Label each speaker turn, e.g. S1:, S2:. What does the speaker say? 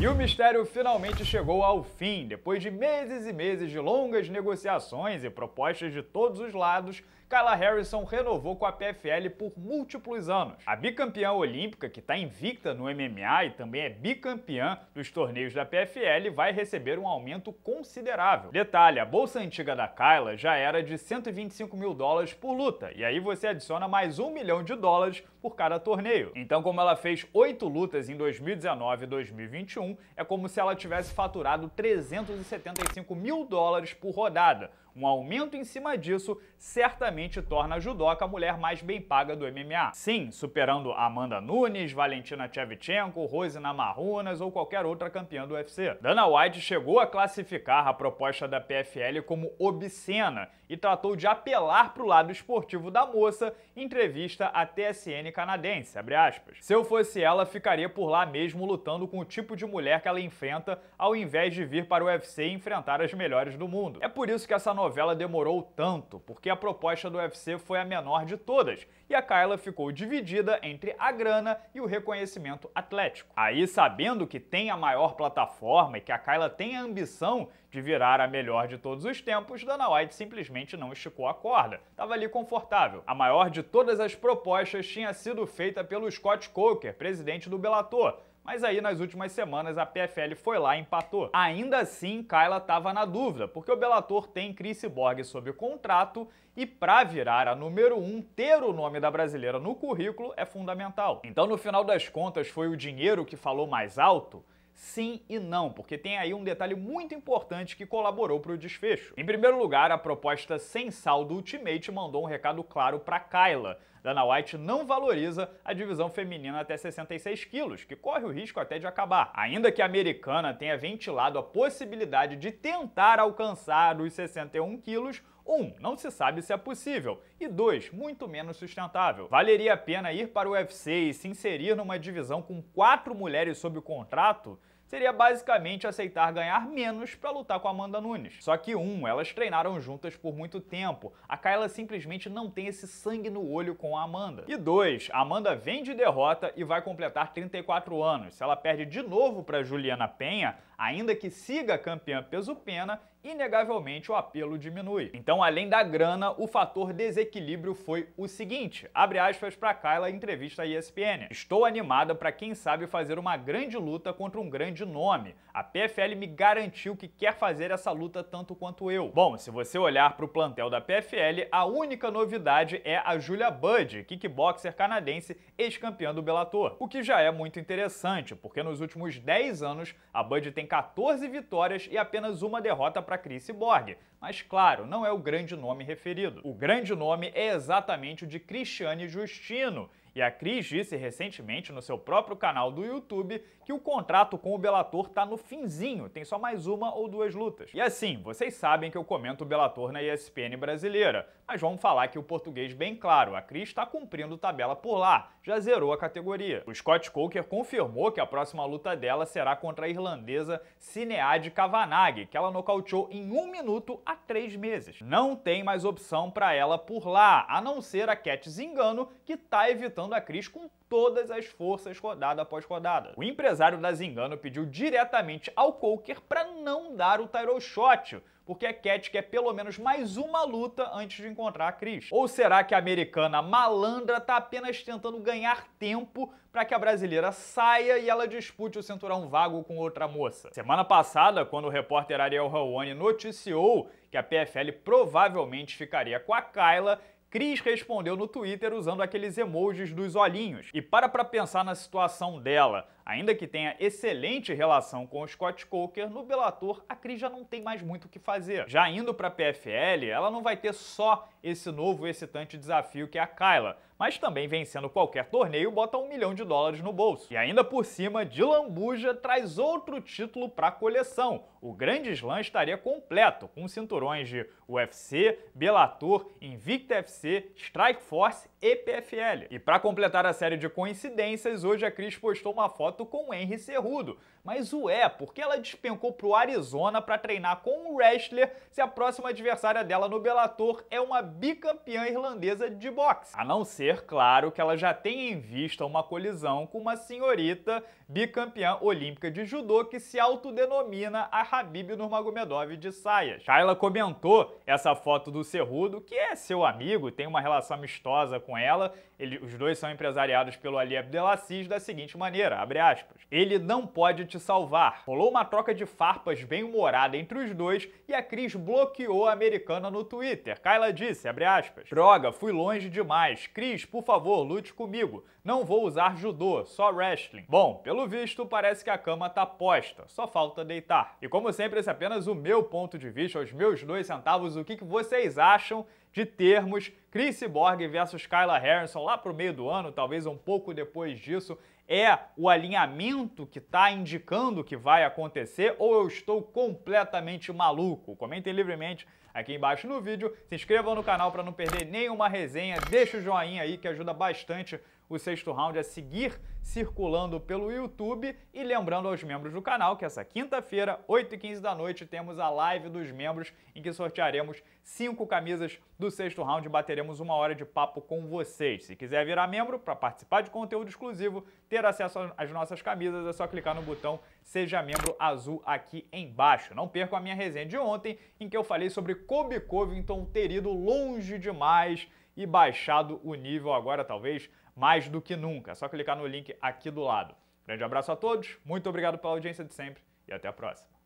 S1: E o mistério finalmente chegou ao fim. Depois de meses e meses de longas negociações e propostas de todos os lados, Kyla Harrison renovou com a PFL por múltiplos anos. A bicampeã olímpica, que está invicta no MMA e também é bicampeã dos torneios da PFL, vai receber um aumento considerável. Detalhe, a bolsa antiga da Kyla já era de 125 mil dólares por luta, e aí você adiciona mais um milhão de dólares por cada torneio. Então, como ela fez oito lutas em 2019 e 2021, é como se ela tivesse faturado 375 mil dólares por rodada. Um aumento em cima disso certamente obviamente torna a judoca a mulher mais bem paga do MMA. Sim, superando Amanda Nunes, Valentina Shevchenko, Rose Namarunas ou qualquer outra campeã do UFC. Dana White chegou a classificar a proposta da PFL como obscena e tratou de apelar para o lado esportivo da moça em entrevista à TSN canadense, Se eu fosse ela, ficaria por lá mesmo lutando com o tipo de mulher que ela enfrenta ao invés de vir para o UFC e enfrentar as melhores do mundo. É por isso que essa novela demorou tanto, porque a proposta caixa do UFC foi a menor de todas, e a Kyla ficou dividida entre a grana e o reconhecimento atlético. Aí, sabendo que tem a maior plataforma e que a Kyla tem a ambição de virar a melhor de todos os tempos, Dana White simplesmente não esticou a corda. Tava ali confortável. A maior de todas as propostas tinha sido feita pelo Scott Coker, presidente do Bellator, mas aí nas últimas semanas a PFL foi lá e empatou. Ainda assim, Kyla estava na dúvida, porque o Bellator tem Chris Borg sob contrato e para virar a número 1, um, ter o nome da brasileira no currículo é fundamental. Então, no final das contas, foi o dinheiro que falou mais alto? sim e não, porque tem aí um detalhe muito importante que colaborou para o desfecho. Em primeiro lugar, a proposta sem saldo Ultimate mandou um recado claro para Kyla. Dana White não valoriza a divisão feminina até 66 quilos, que corre o risco até de acabar. Ainda que a americana tenha ventilado a possibilidade de tentar alcançar os 61 quilos, um, não se sabe se é possível, e dois, muito menos sustentável. Valeria a pena ir para o UFC e se inserir numa divisão com quatro mulheres sob o contrato? seria basicamente aceitar ganhar menos para lutar com a Amanda Nunes. Só que um, elas treinaram juntas por muito tempo. A Kyla simplesmente não tem esse sangue no olho com a Amanda. E dois, a Amanda vem de derrota e vai completar 34 anos. Se ela perde de novo para Juliana Penha, ainda que siga campeã peso-pena, inegavelmente o apelo diminui. Então, além da grana, o fator desequilíbrio foi o seguinte, abre aspas para Kyla em entrevista à ESPN. Estou animada para quem sabe fazer uma grande luta contra um grande de nome. A PFL me garantiu que quer fazer essa luta tanto quanto eu. Bom, se você olhar para o plantel da PFL, a única novidade é a Julia Budd, kickboxer canadense ex-campeã do Bellator. O que já é muito interessante, porque nos últimos 10 anos a Budd tem 14 vitórias e apenas uma derrota para Chris Borg. Mas claro, não é o grande nome referido. O grande nome é exatamente o de Cristiane Justino, e a Cris disse recentemente no seu próprio canal do YouTube que o contrato com o Bellator tá no finzinho, tem só mais uma ou duas lutas. E assim, vocês sabem que eu comento o Bellator na ESPN brasileira, mas vamos falar que o português bem claro, a Cris está cumprindo tabela por lá, já zerou a categoria. O Scott Coker confirmou que a próxima luta dela será contra a irlandesa Cinead Kavanagh, que ela nocauteou em um minuto há três meses. Não tem mais opção para ela por lá, a não ser a Cat Zingano, que tá evitando recuperação da Cris com todas as forças rodada após rodada. O empresário da Zingano pediu diretamente ao Coker para não dar o Tyrol Shot, porque a Cat quer pelo menos mais uma luta antes de encontrar a Cris. Ou será que a americana malandra tá apenas tentando ganhar tempo para que a brasileira saia e ela dispute o cinturão vago com outra moça? Semana passada, quando o repórter Ariel Raoni noticiou que a PFL provavelmente ficaria com a Kyla, Cris respondeu no Twitter usando aqueles emojis dos olhinhos. E para pra pensar na situação dela. Ainda que tenha excelente relação com o Scott Coker, no Bellator a Cris já não tem mais muito o que fazer. Já indo para a PFL, ela não vai ter só esse novo excitante desafio que é a Kyla, mas também vencendo qualquer torneio bota um milhão de dólares no bolso. E ainda por cima, de lambuja traz outro título para a coleção. O grande slam estaria completo, com cinturões de UFC, Bellator, Invicta FC, Strikeforce e PFL. E para completar a série de coincidências, hoje a Cris postou uma foto foto com o Henry Cerrudo. Mas o é porque ela despencou pro Arizona para treinar com um wrestler se a próxima adversária dela no Bellator é uma bicampeã irlandesa de boxe? A não ser, claro, que ela já tenha em vista uma colisão com uma senhorita bicampeã olímpica de judô que se autodenomina a Habib Nurmagomedov de saias. Kyla comentou essa foto do Cerrudo, que é seu amigo, tem uma relação amistosa com ela, ele, os dois são empresariados pelo Ali Abdelaziz da seguinte maneira, abre aspas, ele não pode te salvar. Rolou uma troca de farpas bem humorada entre os dois e a Cris bloqueou a americana no Twitter. Kyla disse, abre aspas, droga, fui longe demais. Cris, por favor, lute comigo. Não vou usar judô, só wrestling. Bom, pelo visto, parece que a cama tá posta, só falta deitar. E como sempre, esse é apenas o meu ponto de vista, os meus dois centavos, o que, que vocês acham de termos Chris Borg versus Kyla Harrison lá pro meio do ano, talvez um pouco depois disso, é o alinhamento que está indicando que vai acontecer ou eu estou completamente maluco? Comentem livremente aqui embaixo no vídeo, se inscrevam no canal para não perder nenhuma resenha, deixa o joinha aí que ajuda bastante o sexto round é seguir circulando pelo YouTube e lembrando aos membros do canal que essa quinta-feira, 8h15 da noite, temos a live dos membros em que sortearemos cinco camisas do sexto round e bateremos uma hora de papo com vocês. Se quiser virar membro para participar de conteúdo exclusivo, ter acesso às nossas camisas, é só clicar no botão Seja Membro Azul aqui embaixo. Não percam a minha resenha de ontem em que eu falei sobre Kobe Covington ter ido longe demais e baixado o nível agora, talvez, mais do que nunca. É só clicar no link aqui do lado. Grande abraço a todos, muito obrigado pela audiência de sempre e até a próxima.